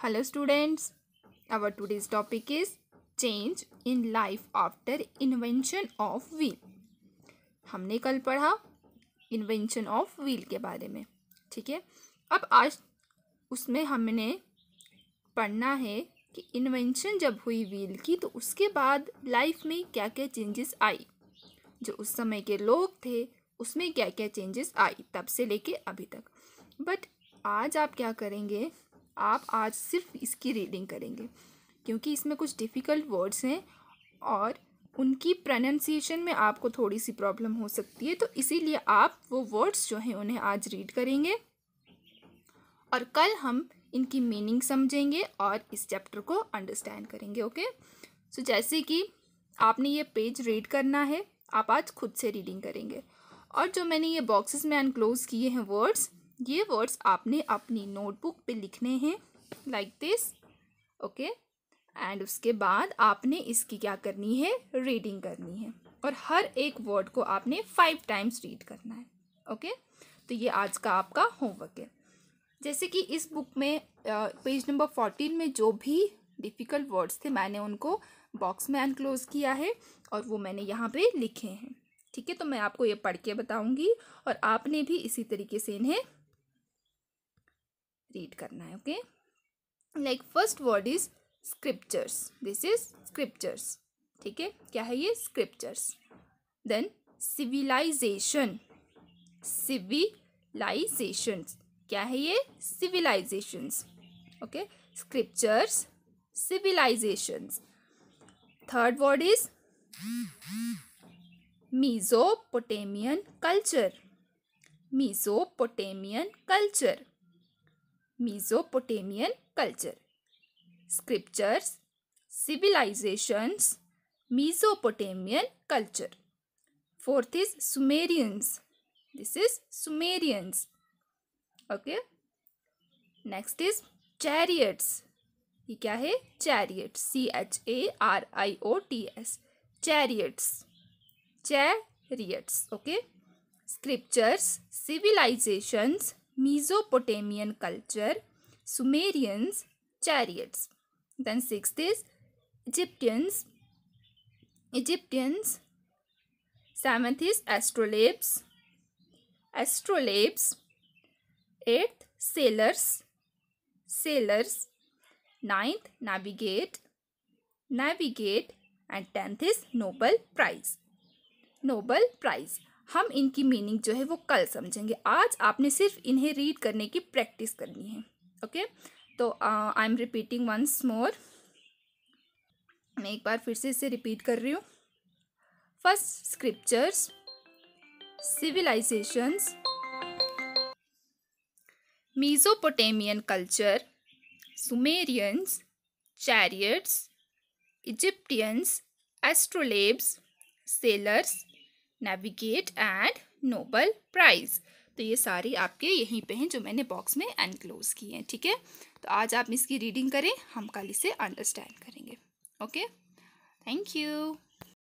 hello students our today's topic is change in life after invention of wheel हमने कल पढ़ा invention of wheel के बारे में ठीक है अब आज उसमें हमने पढ़ना है कि इन्वेंशन जब हुई व्हील की तो उसके बाद लाइफ में क्या क्या चेंजेस आई जो उस समय के लोग थे उसमें क्या क्या चेंजेस आई तब से लेके अभी तक बट आज आप क्या करेंगे आप आज सिर्फ इसकी रीडिंग करेंगे क्योंकि इसमें कुछ डिफ़िकल्ट वर्ड्स हैं और उनकी प्रोनाउंसिएशन में आपको थोड़ी सी प्रॉब्लम हो सकती है तो इसीलिए आप वो वर्ड्स जो हैं उन्हें आज रीड करेंगे और कल हम इनकी मीनिंग समझेंगे और इस चैप्टर को अंडरस्टैंड करेंगे ओके सो so, जैसे कि आपने ये पेज रीड करना है आप आज खुद से रीडिंग करेंगे और जो मैंने ये बॉक्सेस में अनक्लोज किए हैं वर्ड्स ये वर्ड्स आपने अपनी नोटबुक पे लिखने हैं लाइक दिस ओके एंड उसके बाद आपने इसकी क्या करनी है रीडिंग करनी है और हर एक वर्ड को आपने फाइव टाइम्स रीड करना है ओके okay? तो ये आज का आपका होमवर्क है जैसे कि इस बुक में पेज नंबर फोर्टीन में जो भी डिफ़िकल्ट वर्ड्स थे मैंने उनको बॉक्स में अनक्लोज किया है और वो मैंने यहाँ पे लिखे हैं ठीक है तो मैं आपको ये पढ़ के बताऊँगी और आपने भी इसी तरीके से इन्हें रिपीट करना है okay like first word is scriptures this is scriptures ठीक है क्या है ये स्क्रिप्चर्स देन सिविलाइजेशन सिविलाइजेशंस क्या है ये civilisations okay scriptures civilisations third word is Mesopotamian culture Mesopotamian culture Mesopotamian culture scriptures civilisations Mesopotamian culture fourth is Sumerians this is Sumerians okay next is chariots ये क्या है chariot C H A R I O T S chariots chariots okay scriptures civilisations Mesopotamian culture, Sumerians, chariots. Then sixth is Egyptians, Egyptians. Seventh is astrolabes, astrolabes. Eighth, sailors, sailors. Ninth, navigate, navigate. And tenth is Nobel Prize, Nobel Prize. हम इनकी meaning जो है वो कल समझेंगे आज आपने सिर्फ इन्हें रीड करने की प्रैक्टिस करनी है ओके तो I am repeating once more मैं एक बार फिर से इसे रिपीट कर रही हूँ first scriptures civilisations Mesopotamian culture Sumerians chariots Egyptians astrolabes sailors navigate and Nobel prize तो ये सारी आपके यहीं पे हैं जो मैंने बॉक्स में एनक्लोज की हैं ठीक है थीके? तो आज आप इसकी रीडिंग करें हम कल इसे अंडरस्टैंड करेंगे ओके थैंक यू